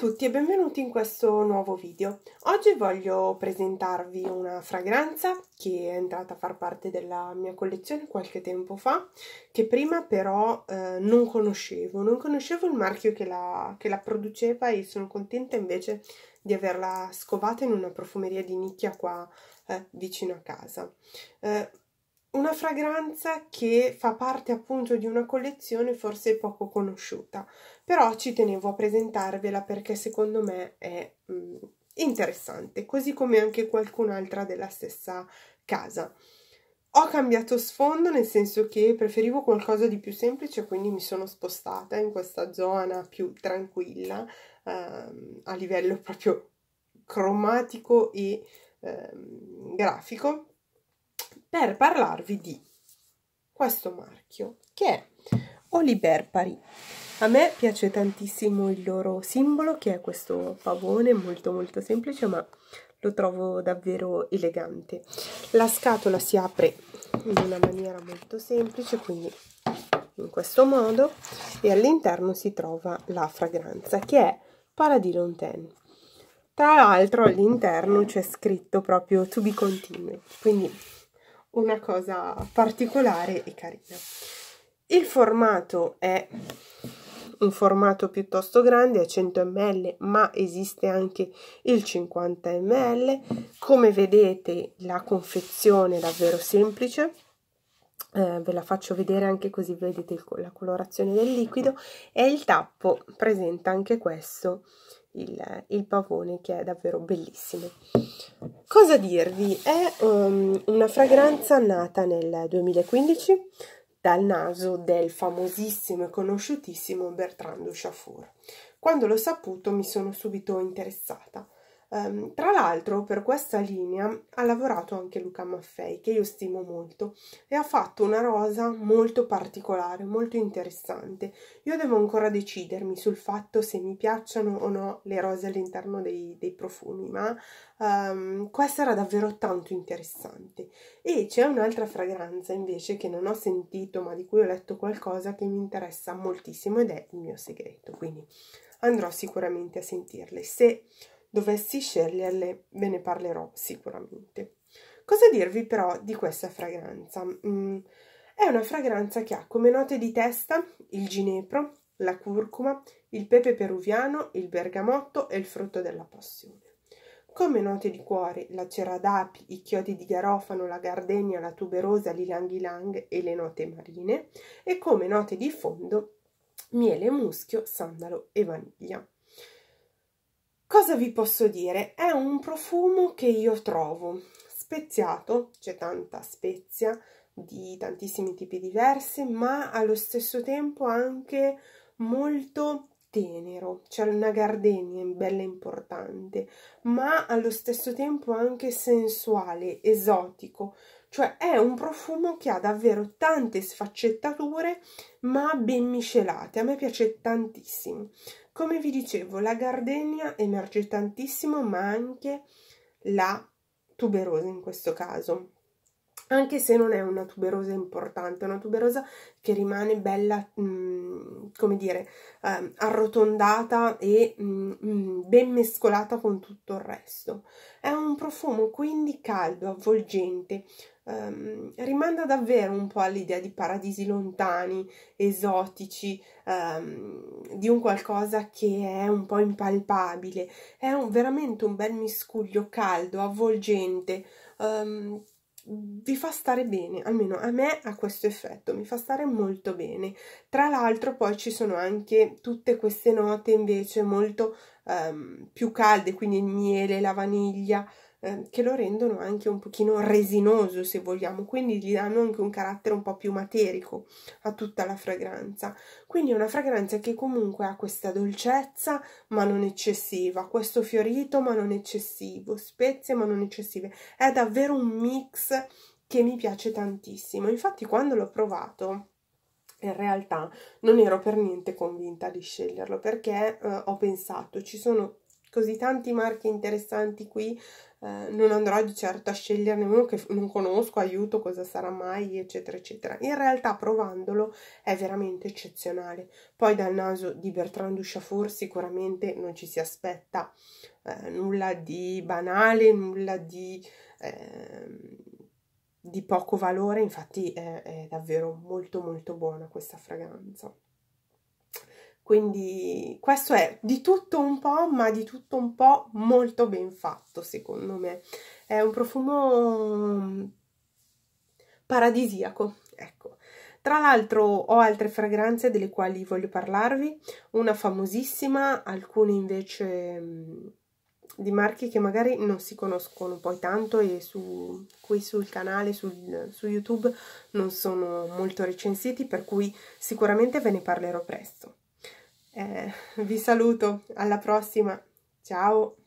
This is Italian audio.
tutti e benvenuti in questo nuovo video. Oggi voglio presentarvi una fragranza che è entrata a far parte della mia collezione qualche tempo fa, che prima però eh, non conoscevo, non conoscevo il marchio che la, che la produceva e sono contenta invece di averla scovata in una profumeria di nicchia qua eh, vicino a casa. Eh, una fragranza che fa parte appunto di una collezione forse poco conosciuta, però ci tenevo a presentarvela perché secondo me è mh, mm, interessante, così come anche qualcun'altra della stessa casa. Ho cambiato sfondo nel senso che preferivo qualcosa di più semplice, quindi mi sono spostata in questa zona più tranquilla ehm, a livello proprio cromatico e ehm, grafico per parlarvi di questo marchio che è Oliver A me piace tantissimo il loro simbolo che è questo pavone molto molto semplice ma lo trovo davvero elegante. La scatola si apre in una maniera molto semplice quindi in questo modo e all'interno si trova la fragranza che è Paradilon 10. Tra l'altro all'interno c'è scritto proprio to be continued quindi una cosa particolare e carina. Il formato è un formato piuttosto grande, è 100 ml, ma esiste anche il 50 ml. Come vedete la confezione è davvero semplice. Eh, ve la faccio vedere anche così vedete il, la colorazione del liquido e il tappo presenta anche questo il, il pavone che è davvero bellissimo. Cosa dirvi? È um, una fragranza nata nel 2015 dal naso del famosissimo e conosciutissimo Bertrand Chaffour. Quando l'ho saputo mi sono subito interessata Um, tra l'altro per questa linea ha lavorato anche Luca Maffei che io stimo molto e ha fatto una rosa molto particolare, molto interessante. Io devo ancora decidermi sul fatto se mi piacciono o no le rose all'interno dei, dei, profumi, ma um, questa era davvero tanto interessante. E c'è un'altra fragranza invece che non ho sentito ma di cui ho letto qualcosa che mi interessa moltissimo ed è il mio segreto, quindi andrò sicuramente a sentirle. Se dovessi sceglierle ve ne parlerò sicuramente. Cosa dirvi però di questa fragranza? Mm, è una fragranza che ha come note di testa il ginepro, la curcuma, il pepe peruviano, il bergamotto e il frutto della passione. Come note di cuore la cera d'api, i chiodi di garofano, la gardenia, la tuberosa, l'ilang ilang e le note marine e come note di fondo miele, muschio, sandalo e vaniglia. Cosa vi posso dire? È un profumo che io trovo speziato, c'è tanta spezia di tantissimi tipi diversi, ma allo stesso tempo anche molto tenero, c'è una gardenia bella importante, ma allo stesso tempo anche sensuale, esotico, cioè è un profumo che ha davvero tante sfaccettature ma ben miscelate, a me piace tantissimo. Come vi dicevo, la gardenia emerge tantissimo, ma anche la tuberosa in questo caso anche se non è una tuberosa importante, è una tuberosa che rimane bella, mh, mm, come dire, eh, arrotondata e mh, mm, mh, mm, ben mescolata con tutto il resto. È un profumo quindi caldo, avvolgente, ehm, rimanda davvero un po' all'idea di paradisi lontani, esotici, ehm, di un qualcosa che è un po' impalpabile. È un, veramente un bel miscuglio caldo, avvolgente, ehm, vi fa stare bene, almeno a me ha questo effetto, mi fa stare molto bene. Tra l'altro poi ci sono anche tutte queste note invece molto um, più calde, quindi il miele, la vaniglia, eh, che lo rendono anche un pochino resinoso se vogliamo, quindi gli danno anche un carattere un po' più materico a tutta la fragranza. Quindi è una fragranza che comunque ha questa dolcezza ma non eccessiva, questo fiorito ma non eccessivo, spezie ma non eccessive, è davvero un mix che mi piace tantissimo, infatti quando l'ho provato in realtà non ero per niente convinta di sceglierlo perché eh, ho pensato ci sono così tanti marchi interessanti qui eh, non andrò di certo a sceglierne uno che non conosco, aiuto, cosa sarà mai, eccetera, eccetera. In realtà provandolo è veramente eccezionale. Poi dal naso di Bertrand Duchafour sicuramente non ci si aspetta eh, nulla di banale, nulla di... Eh, di poco valore, infatti è, è, davvero molto molto buona questa fragranza. Quindi questo è di tutto un po', ma di tutto un po' molto ben fatto, secondo me. È un profumo mm, paradisiaco, ecco. Tra l'altro ho altre fragranze delle quali voglio parlarvi, una famosissima, alcune invece mm, di marchi che magari non si conoscono poi tanto e su, qui sul canale, sul, su YouTube non sono molto recensiti, per cui sicuramente ve ne parlerò presto. Eh, vi saluto, alla prossima, ciao!